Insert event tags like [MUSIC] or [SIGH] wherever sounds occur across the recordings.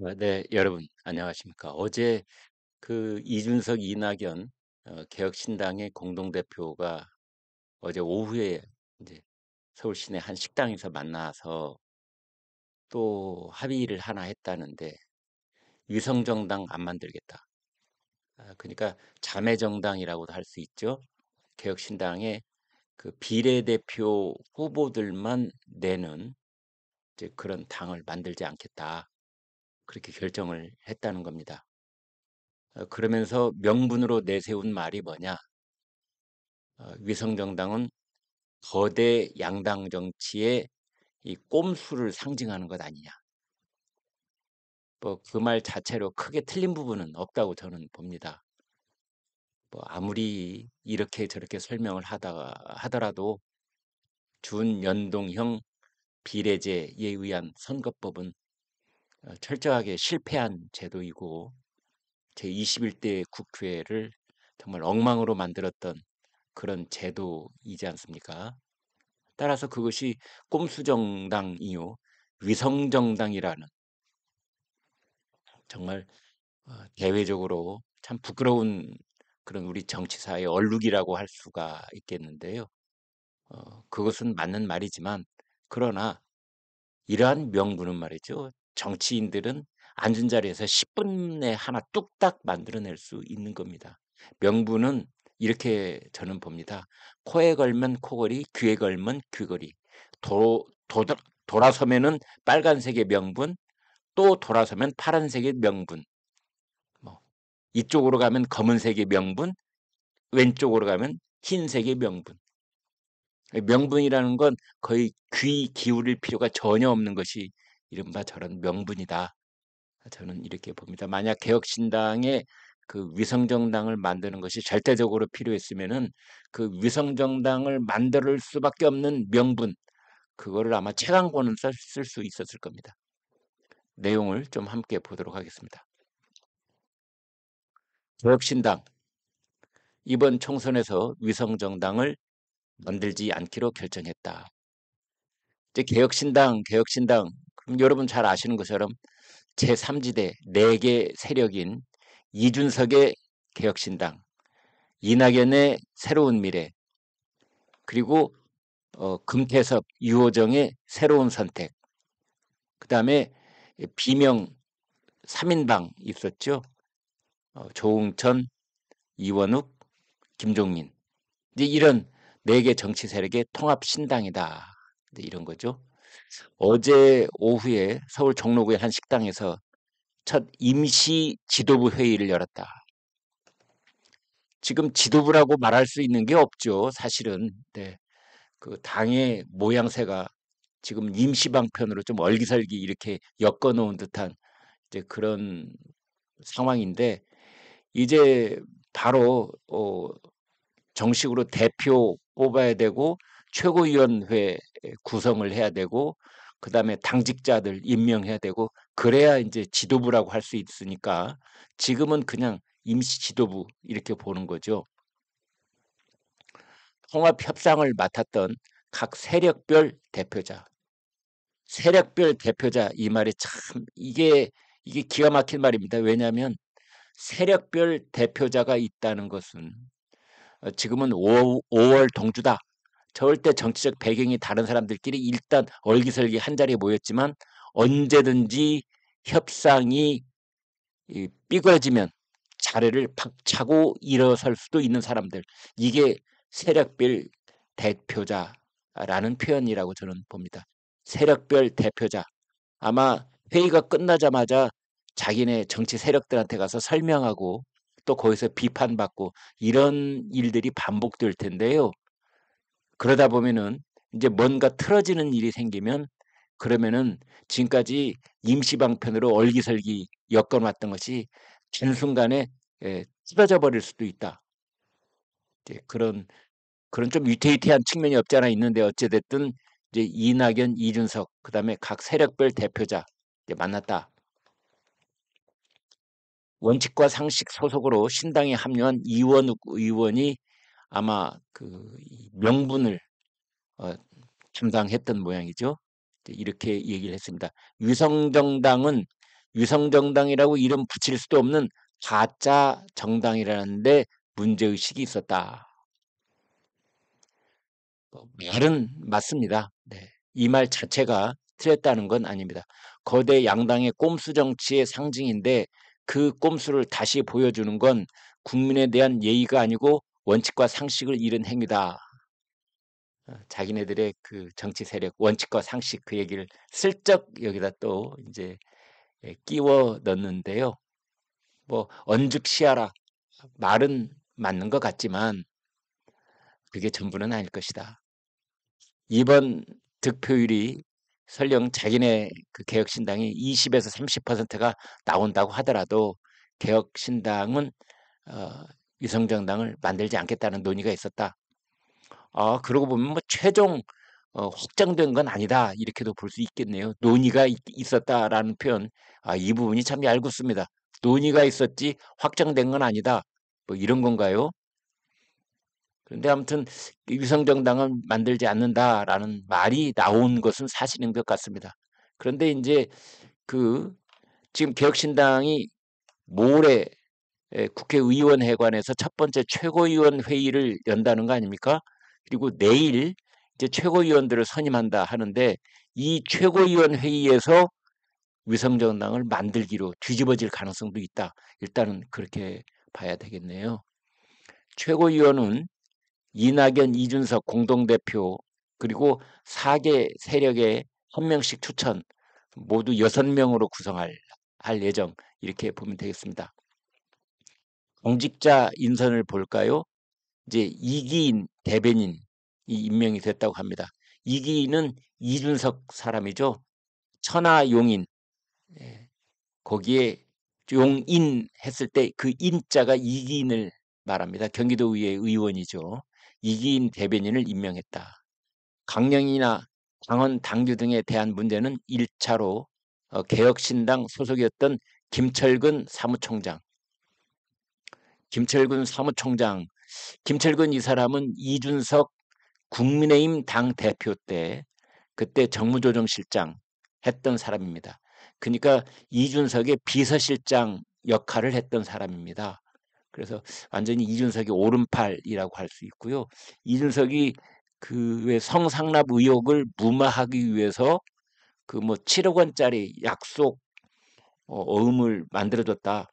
어, 네, 여러분 네. 안녕하십니까? 어제 그 이준석, 이낙연 어, 개혁신당의 공동대표가 어제 오후에 인제 서울 시내 한 식당에서 만나서 또 합의를 하나 했다는데 위성정당 안 만들겠다. 아 그니까 자매정당이라고도 할 수 있죠. 개혁신당의 그 비례대표 후보들만 내는 이제 그런 당을 만들지 않겠다. 그렇게 결정을 했다는 겁니다. 어, 그러면서 명분으로 내세운 말이 뭐냐? 어, 위성정당은 거대 양당 정치의 이 꼼수를 상징하는 것 아니냐. 뭐 그 말 자체로 크게 틀린 부분은 없다고 저는 봅니다. 뭐 아무리 이렇게 저렇게 설명을 하다 하더라도 준연동형 비례제에 의한 선거법은 어, 철저하게 실패한 제도이고 제21대 국회를 정말 엉망으로 만들었던 그런 제도이지 않습니까? 따라서 그것이 꼼수정당 이후 위성정당이라는 정말 어, 대외적으로 참 부끄러운 그런 우리 정치사의 얼룩이라고 할 수가 있겠는데요. 어, 그것은 맞는 말이지만 그러나 이러한 명분은 말이죠. 정치인들은 앉은 자리에서 10분에 하나 뚝딱 만들어낼 수 있는 겁니다. 명분은 이렇게 저는 봅니다. 코에 걸면 코걸이, 귀에 걸면 귀걸이. 도, 도, 돌아서면은 빨간색의 명분, 또 돌아서면 파란색의 명분. 뭐 이쪽으로 가면 검은색의 명분, 왼쪽으로 가면 흰색의 명분. 명분이라는 건 거의 귀 기울일 필요가 전혀 없는 것이 이른바 저런 명분이다. 저는 이렇게 봅니다. 만약 개혁신당의 그 위성정당을 만드는 것이 절대적으로 필요했으면은 그 위성정당을 만들 수밖에 없는 명분 그거를 아마 최강권은 쓸수 있었을 겁니다. 내용을 좀 함께 보도록 하겠습니다. 개혁신당 이번 총선에서 위성정당을 만들지 않기로 결정했다. 이제 개혁신당, 개혁신당 음, 여러분 잘 아시는 것처럼 제3지대 4개 세력인 이준석의 개혁신당, 이낙연의 새로운 미래, 그리고 어, 금태섭, 유호정의 새로운 선택, 그 다음에 비명 3인방 있었죠. 어, 조홍천, 이원욱, 김종민. 이제 이런 네 개 정치 세력의 통합 신당이다. 이런 거죠. 어제 오후에 서울 종로구의 한 식당에서 첫 임시 지도부 회의를 열었다. 지금 지도부라고 말할 수 있는 게 없죠. 사실은 네. 그 당의 모양새가 지금 임시 방편으로 좀 얼기설기 이렇게 엮어놓은 듯한 이제 그런 상황인데 이제 바로 어 정식으로 대표 뽑아야 되고 최고위원회 예, 구성을 해야 되고 그 다음에 당직자들 임명해야 되고 그래야 이제 지도부라고 할 수 있으니까 지금은 그냥 임시 지도부 이렇게 보는 거죠. 통합협상을 맡았던 각 세력별 대표자 세력별 대표자 이 말이 참 이게 이게 기가 막힐 말입니다. 왜냐하면 세력별 대표자가 있다는 것은 어, 지금은 5, 월 동주다 절대 정치적 배경이 다른 사람들끼리 일단 얼기설기 한자리에 모였지만 언제든지 협상이 삐그러지면 자리를 박차고 일어설 수도 있는 사람들 이게 세력별 대표자라는 표현이라고 저는 봅니다. 세력별 대표자 아마 회의가 끝나자마자 자기네 정치 세력들한테 가서 설명하고 또 거기서 비판받고 이런 일들이 반복될 텐데요. 그러다 보면은 이제 뭔가 틀어지는 일이 생기면 그러면은 지금까지 임시방편으로 얼기설기 엮어놨던 것이 단순간에 예, 찢어져 버릴 수도 있다. 이제 그런 그런 좀 위태위태한 측면이 없지 않아 있는데 어찌됐든 이제 이낙연, 이준석 그다음에 각 세력별 대표자 이제 만났다. 원칙과 상식 소속으로 신당에 합류한 이원욱 의원이 아마 그 명분을 어, 담당했던 모양이죠. 이렇게 얘기를 했습니다. 유성정당은 유성정당이라고 이름 붙일 수도 없는 가짜 정당이라는데 문제의식이 있었다. 뭐 말은 맞습니다. 네. 이 말 자체가 틀렸다는 건 아닙니다. 거대 양당의 꼼수 정치의 상징인데 그 꼼수를 다시 보여주는 건 국민에 대한 예의가 아니고 원칙과 상식을 잃은 행위다. 어, 자기네들의 그 정치 세력 원칙과 상식 그 얘기를 슬쩍 여기다 또 이제 예, 끼워 넣는데요. 뭐 언즉시하라 말은 맞는 것 같지만 그게 전부는 아닐 것이다. 이번 득표율이 설령 자기네 그 개혁신당이 20에서 30%가 나온다고 하더라도 개혁신당은 어, 위성정당을 만들지 않겠다는 논의가 있었다. 아, 그러고 보면 뭐 최종 어, 확정된 건 아니다 이렇게도 볼 수 있겠네요. 논의가 있, 었다라는 표현 아, 이 부분이 참 얄궂습니다. 논의가 있었지 확정된 건 아니다 뭐 이런 건가요? 그런데 아무튼 위성정당을 만들지 않는다라는 말이 나온 것은 사실인 것 같습니다. 그런데 이제 그 지금 개혁신당이 모레 예, 국회의원회관에서 첫 번째 최고위원 회의를 연다는 거 아닙니까? 그리고 내일 이제 최고위원들을 선임한다 하는데 이 최고위원 회의에서 위성정당을 만들기로 뒤집어질 가능성도 있다. 일단은 그렇게 봐야 되겠네요. 최고위원은 이낙연, 이준석 공동대표 그리고 4개 세력의 한 명씩 추천 모두 6명으로 구성할 할 예정 이렇게 보면 되겠습니다. 공직자 인선을 볼까요? 이제 이기인 대변인이 임명이 됐다고 합니다. 이기인은 이준석 사람이죠. 천하용인 예. 거기에 용인 했을 때 그 인자가 이기인을 말합니다. 경기도의회 의원이죠. 이기인 대변인을 임명했다. 강령이나 강원 당규 등에 대한 문제는 1차로 어, 개혁신당 소속이었던 김철근 사무총장 김철근 사무총장, 김철근 이 사람은 이준석 국민의힘 당 대표 때 그때 정무조정실장 했던 사람입니다. 그러니까 이준석의 비서실장 역할을 했던 사람입니다. 그래서 완전히 이준석이 오른팔이라고 할 수 있고요. 이준석이 그 왜 성상납 의혹을 무마하기 위해서 그 뭐 7억 원짜리 약속 어, 어음을 만들어줬다.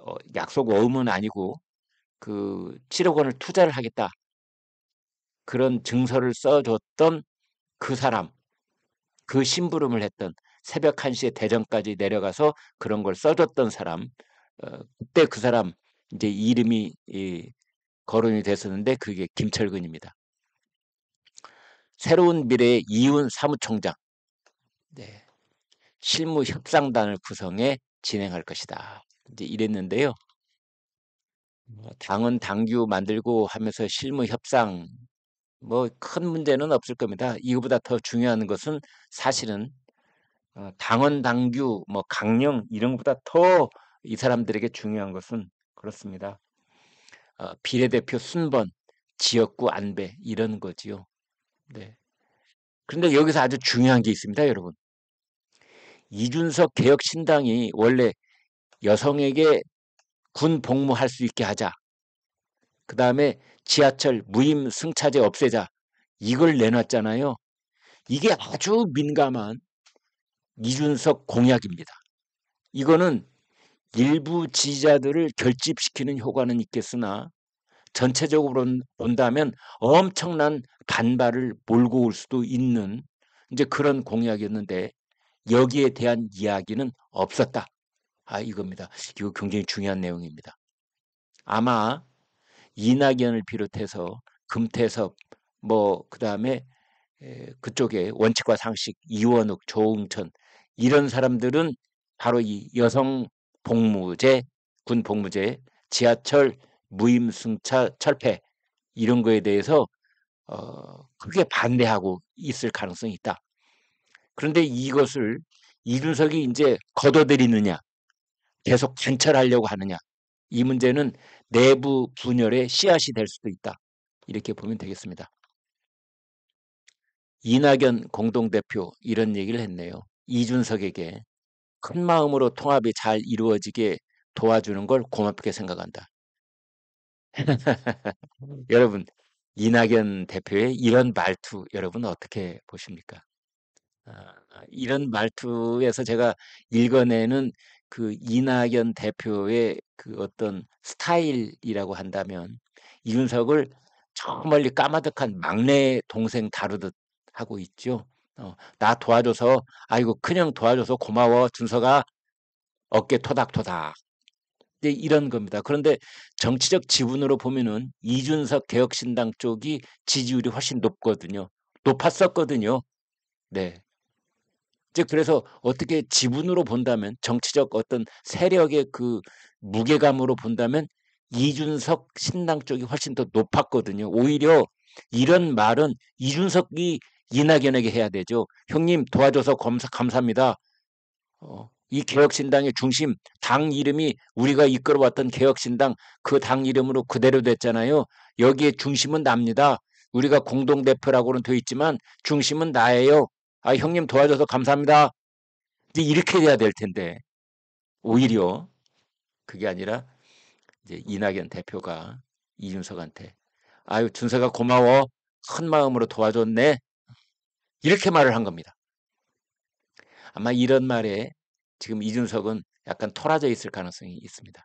어, 약속 어음은 아니고 그 7억 원을 투자를 하겠다. 그런 증서를 써줬던 그 사람, 그 심부름을 했던 새벽 1시에 대전까지 내려가서 그런 걸 써줬던 사람, 어, 그때 그 사람 이제 이름이 이, 거론이 됐었는데 그게 김철근입니다. 새로운 미래의 이윤 사무총장, 네. 실무 협상단을 구성해 진행할 것이다. 이제 이랬는데요. 뭐 당은 당규 만들고 하면서 실무 협상 뭐 큰 문제는 없을 겁니다. 이거보다 더 중요한 것은 사실은 어, 당헌 당규 뭐 강령 이런 것보다 더 이 사람들에게 중요한 것은 그렇습니다. 어, 비례대표 순번, 지역구 안배 이런 거지요. 네. 그런데 여기서 아주 중요한 게 있습니다, 여러분. 이준석 개혁신당이 원래 여성에게 군 복무할 수 있게 하자. 그 다음에 지하철 무임 승차제 없애자. 이걸 내놨잖아요. 이게 아주 민감한 이준석 공약입니다. 이거는 일부 지지자들을 결집시키는 효과는 있겠으나 전체적으로 본다면 엄청난 반발을 몰고 올 수도 있는 이제 그런 공약이었는데 여기에 대한 이야기는 없었다. 아, 이겁니다. 이거 굉장히 중요한 내용입니다. 아마 이낙연을 비롯해서 금태섭, 뭐, 그 다음에 그쪽에 원칙과 상식, 이원욱, 조응천, 이런 사람들은 바로 이 여성 복무제, 군 복무제, 지하철, 무임승차, 철폐, 이런 거에 대해서 어, 크게 반대하고 있을 가능성이 있다. 그런데 이것을 이준석이 이제 거둬들이느냐 예. 계속 관철하려고 하느냐. 이 문제는 내부 분열의 씨앗이 될 수도 있다. 이렇게 보면 되겠습니다. 이낙연 공동대표 이런 얘기를 했네요. 이준석에게 큰 마음으로 통합이 잘 이루어지게 도와주는 걸 고맙게 생각한다. [LAUGHS] 여러분 이낙연 대표의 이런 말투 여러분 어떻게 보십니까? 아, 이런 말투에서 제가 읽어내는 그 이낙연 대표의 그 어떤 스타일이라고 한다면 이준석을 저 멀리 까마득한 막내 동생 다루듯 하고 있죠. 어, 나 도와줘서 아이고 큰형 도와줘서 고마워 준서가 어깨 토닥토닥 네, 이런 겁니다. 그런데 정치적 지분으로 보면은 이준석 개혁신당 쪽이 지지율이 훨씬 높거든요. 높았었거든요. 네. 즉 그래서 어떻게 지분으로 본다면 정치적 어떤 세력의 그 무게감으로 본다면 이준석 신당 쪽이 훨씬 더 높았거든요. 오히려 이런 말은 이준석이 이낙연에게 해야 되죠. 형님 도와줘서 검사 감사합니다. 어, 이 개혁신당의 중심 당 이름이 우리가 이끌어왔던 개혁신당 그 당 이름으로 그대로 됐잖아요. 여기에 중심은 납니다. 우리가 공동대표라고는 돼 있지만 중심은 나예요. 아, 형님 도와줘서 감사합니다. 이제 이렇게 돼야 될 텐데, 오히려 그게 아니라 이제 이낙연 대표가 이준석한테 아유, 준석아 고마워. 큰 마음으로 도와줬네. 이렇게 말을 한 겁니다. 아마 이런 말에 지금 이준석은 약간 토라져 있을 가능성이 있습니다.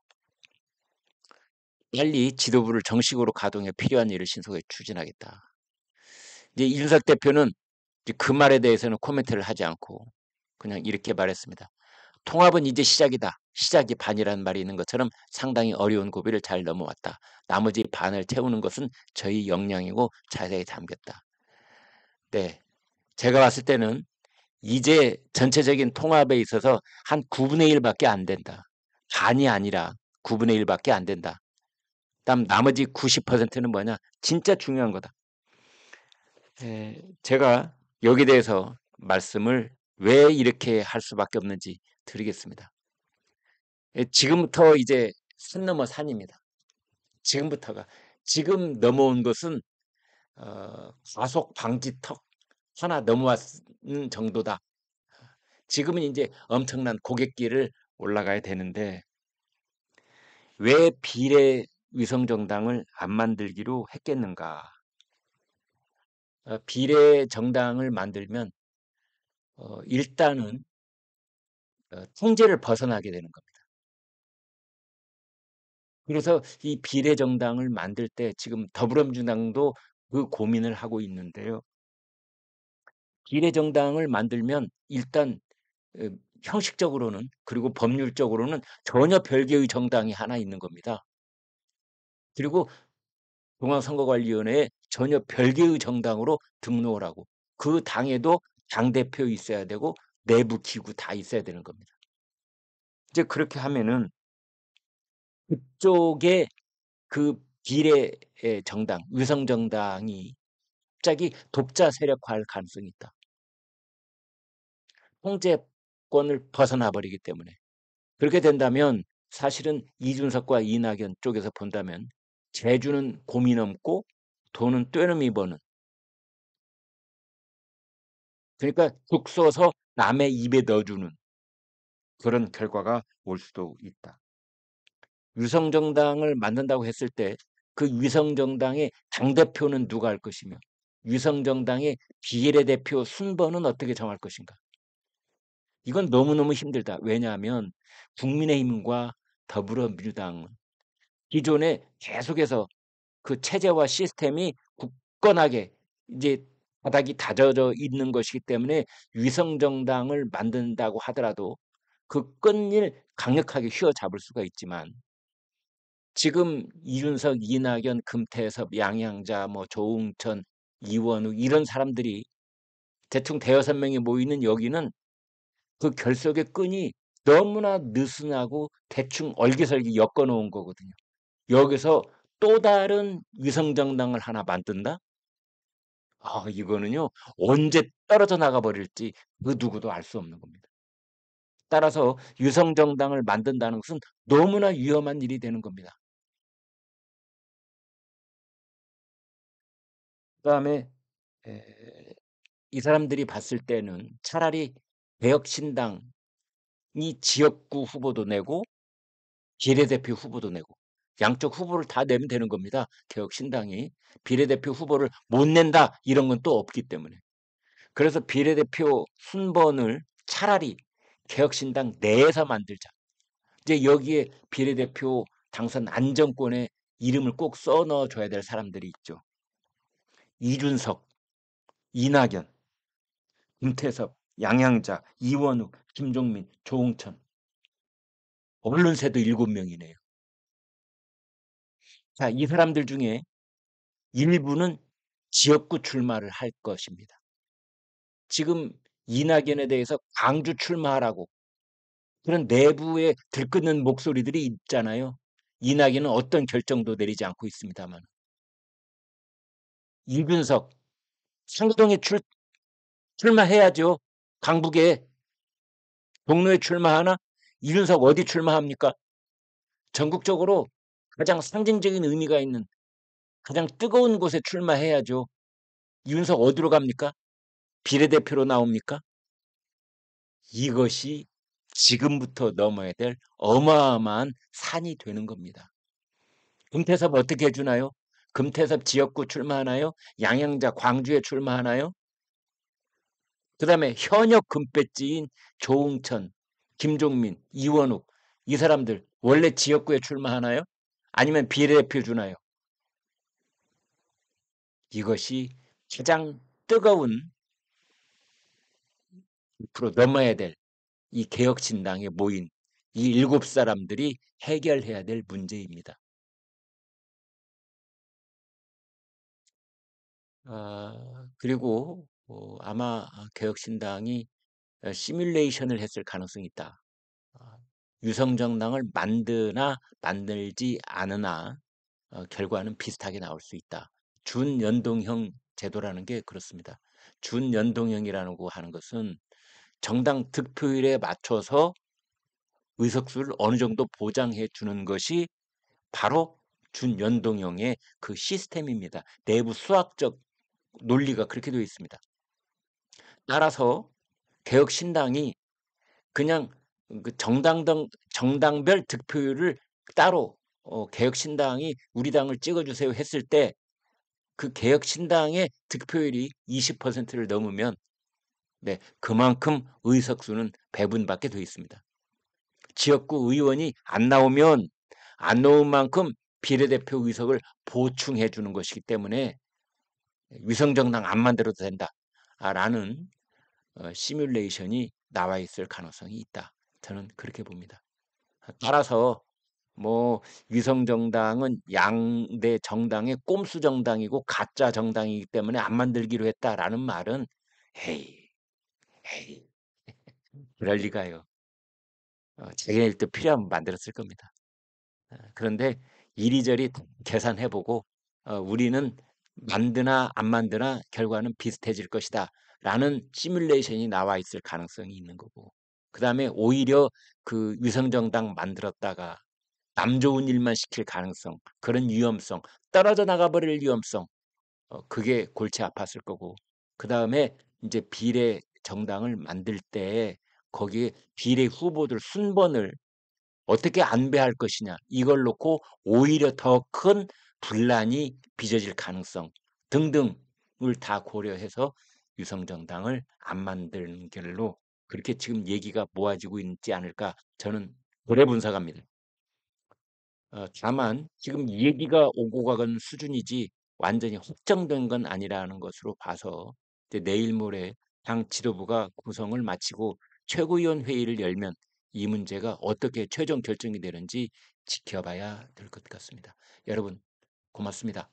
빨리 지도부를 정식으로 가동해 필요한 일을 신속하게 추진하겠다. 이제 이준석 대표는 그 말에 대해서는 코멘트를 하지 않고 그냥 이렇게 말했습니다. 통합은 이제 시작이다. 시작이 반이라는 말이 있는 것처럼 상당히 어려운 고비를 잘 넘어왔다. 나머지 반을 채우는 것은 저희 역량이고 자세에 담겼다. 네. 제가 봤을 때는 이제 전체적인 통합에 있어서 한 9분의 1밖에 안 된다. 반이 아니라 9분의 1밖에 안 된다. 그 다음 나머지 90%는 뭐냐? 진짜 중요한 거다. 에, 제가 여기에 대해서 말씀을 왜 이렇게 할 수밖에 없는지 드리겠습니다. 예, 지금부터 이제 산 넘어 산입니다. 지금부터가 지금 넘어온 것은 어, 과속 방지턱 하나 넘어왔는 정도다. 지금은 이제 엄청난 고객길을 올라가야 되는데 왜 비례 위성정당을 안 만들기로 했겠는가? 어, 비례 정당을 만들면 어, 일단은 어, 통제를 벗어나게 되는 겁니다. 그래서 이 비례 정당을 만들 때 지금 더불어민주당도 그 고민을 하고 있는데요. 비례 정당을 만들면 일단 어, 형식적으로는 그리고 법률적으로는 전혀 별개의 정당이 하나 있는 겁니다. 그리고 중앙선거관리위원회에 전혀 별개의 정당으로 등록을 하고 그 당에도 당대표 있어야 되고 내부 기구 다 있어야 되는 겁니다. 이제 그렇게 하면은 그쪽에 그 비례 예, 정당, 위성 정당이 갑자기 독자 세력화할 가능성이 있다. 통제권을 벗어나 버리기 때문에 그렇게 된다면 사실은 이준석과 이낙연 쪽에서 본다면 제주는 고민 없고 돈은 떼놈이 버는. 그러니까 죽 써서 남의 입에 넣어주는 그런 결과가 올 수도 있다. 위성정당을 만든다고 했을 때 그 위성정당의 당대표는 누가 할 것이며 위성정당의 비례대표 순번은 어떻게 정할 것인가. 이건 너무너무 힘들다. 왜냐하면 국민의힘과 더불어민주당은 기존에 계속해서 그 체제와 시스템이 굳건하게 이제 바닥이 다져져 있는 것이기 때문에 위성 정당을 만든다고 하더라도 그끈을 강력하게 휘어잡을 수가 있지만 지금 이준석, 이낙연, 금태섭, 양양자, 뭐 조웅천, 이원우 이런 사람들이 대충 대여섯 명이 모이는 여기는 그 결속의 끈이 너무나 느슨하고 대충 얼기설기 엮어 놓은 거거든요. 여기서 또 다른 위성정당을 하나 만든다? 아, 이거는요, 언제 떨어져 나가버릴지 그 누구도 알 수 없는 겁니다. 따라서 유성정당을 만든다는 것은 너무나 위험한 일이 되는 겁니다. 그 다음에 이 사람들이 봤을 때는 차라리 개혁신당이 지역구 후보도 내고 비례대표 후보도 내고 양쪽 후보를 다 내면 되는 겁니다. 개혁신당이 비례대표 후보를 못 낸다 이런 건 또 없기 때문에 그래서 비례대표 순번을 차라리 개혁신당 내에서 만들자. 이제 여기에 비례대표 당선 안정권에 이름을 꼭 써 넣어줘야 될 사람들이 있죠. 이준석, 이낙연, 은태섭 양양자, 이원욱, 김종민, 조홍천. 언론세도 7 명이네요. 자, 이 사람들 중에 일부는 지역구 출마를 할 것입니다. 지금 이낙연에 대해서 광주 출마하라고 그런 내부에 들끓는 목소리들이 있잖아요. 이낙연은 어떤 결정도 내리지 않고 있습니다만 이균석 상도동에 출, 출마해야죠. 강북에 동로에 출마하나 이균석 어디 출마합니까? 전국적으로 가장 상징적인 의미가 있는 가장 뜨거운 곳에 출마해야죠. 윤석 어디로 갑니까? 비례대표로 나옵니까? 이것이 지금부터 넘어야 될 어마어마한 산이 되는 겁니다. 금태섭 어떻게 해주나요? 금태섭 지역구 출마하나요? 양양자 광주에 출마하나요? 그 다음에 현역 금배지인 조웅천, 김종민, 이원욱 이 사람들 원래 지역구에 출마하나요? 아니면 비례표 대 주나요? 이것이 가장 뜨거운 앞으로 넘어야 될 이 개혁신당에 모인 이 일곱 사람들이 해결해야 될 문제입니다. 아, 그리고 어, 아마 개혁신당이 시뮬레이션을 했을 가능성이 있다. 유성정당을 만드나 만들지 않으나 어, 결과는 비슷하게 나올 수 있다. 준연동형 제도라는 게 그렇습니다. 준연동형이라고 하는 것은 정당 득표율에 맞춰서 의석수를 어느 정도 보장해 주는 것이 바로 준연동형의 그 시스템입니다. 내부 수학적 논리가 그렇게 되어 있습니다. 따라서 개혁신당이 그냥 그 정당당 정당별 득표율을 따로 어, 개혁신당이 우리 당을 찍어주세요 했을 때 그 개혁신당의 득표율이 20%를 넘으면 네, 그만큼 의석수는 배분받게 돼 있습니다. 지역구 의원이 안 나오면 안 나온 만큼 비례대표 의석을 보충해 주는 것이기 때문에 위성정당 안 만들어도 된다라는 어, 시뮬레이션이 나와 있을 가능성이 있다. 저는 그렇게 봅니다. 아, 따라서 뭐 위성 정당은 양대 정당의 꼼수 정당이고 가짜 정당이기 때문에 안 만들기로 했다라는 말은 에이 에이 [LAUGHS] 그럴 리가요. 어, 자기네들 도 필요하면 만들었을 겁니다. 어, 그런데 이리저리 계산해보고 어, 우리는 만드나 안 만드나 결과는 비슷해질 것이다 라는 시뮬레이션이 나와 있을 가능성이 있는 거고 그 다음에 오히려 그 위성정당 만들었다가 남 좋은 일만 시킬 가능성, 그런 위험성, 떨어져 나가버릴 위험성, 어, 그게 골치 아팠을 거고, 그 다음에 이제 비례 정당을 만들 때 거기에 비례 후보들 순번을 어떻게 안배할 것이냐, 이걸 놓고 오히려 더 큰 분란이 빚어질 가능성 등등을 다 고려해서 유성정당을 안 만드는 길로 그렇게 지금 얘기가 모아지고 있지 않을까 저는 그래 분석합니다. 어, 다만 지금 얘기가 오고 가건 수준이지 완전히 확정된 건 아니라는 것으로 봐서 내일 모레 당 지도부가 구성을 마치고 최고위원 회의를 열면 이 문제가 어떻게 최종 결정이 되는지 지켜봐야 될 것 같습니다. 여러분 고맙습니다.